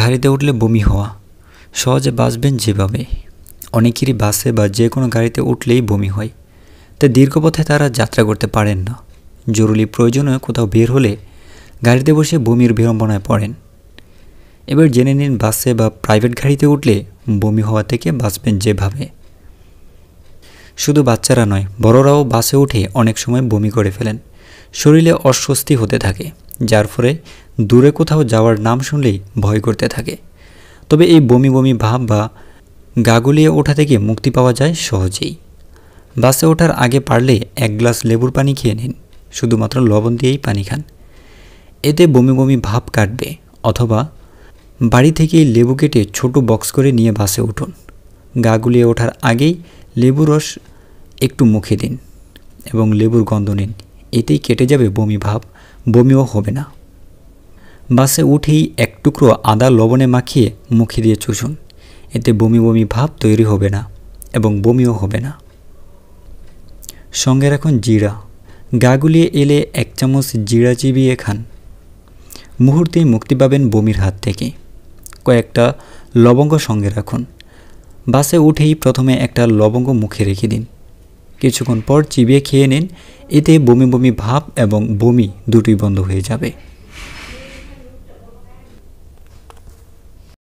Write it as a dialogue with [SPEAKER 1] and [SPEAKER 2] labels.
[SPEAKER 1] গাড়িতে উঠলে বমি হওয়া সহজে বাঁচবেন যেভাবে অনেকেরই বাসে বা যে কোনো গাড়িতে উঠলেই বমি হয় তাই দীর্ঘপথে তারা যাত্রা করতে পারেন না জরুরি প্রয়োজনে কোথাও বের হলে গাড়িতে বসে বমির বিড়ম্বনায় পড়েন এবার জেনে নিন বাসে বা প্রাইভেট গাড়িতে উঠলে বমি হওয়া থেকে বাঁচবেন যেভাবে শুধু বাচ্চারা নয় বড়রাও বাসে উঠে অনেক সময় বমি করে ফেলেন শরীরে অস্বস্তি হতে থাকে যার ফলে দূরে কোথাও যাওয়ার নাম শুনলেই ভয় করতে থাকে তবে এই বমি বমি ভাব বা গাগুলিয়ে ওঠা থেকে মুক্তি পাওয়া যায় সহজেই বাসে ওঠার আগে পারলে এক গ্লাস লেবুর পানি খেয়ে নিন শুধুমাত্র লবণ দিয়েই পানি খান এতে বমি বমি ভাব কাটবে অথবা বাড়ি থেকেই লেবু কেটে ছোট বক্স করে নিয়ে বাসে উঠুন গা গুলিয়ে ওঠার আগেই লেবু রস একটু মুখে দিন এবং লেবুর গন্ধ নিন এতেই কেটে যাবে বমি ভাব বমিও হবে না বাসে উঠেই এক টুকরো আদা লবণে মাখিয়ে মুখে দিয়ে চুষুন এতে বমি বমি ভাব তৈরি হবে না এবং বমিও হবে না সঙ্গে রাখুন জিরা গা গুলিয়ে এলে এক চামচ জিরা চিবিয়ে খান মুহূর্তেই মুক্তি পাবেন বমির হাত থেকে কয়েকটা লবঙ্গ সঙ্গে রাখুন বাসে উঠেই প্রথমে একটা লবঙ্গ মুখে রেখে দিন কিছুক্ষণ পর চিবিয়ে খেয়ে নিন এতে বমি বমি ভাব এবং বমি দুটোই বন্ধ হয়ে যাবে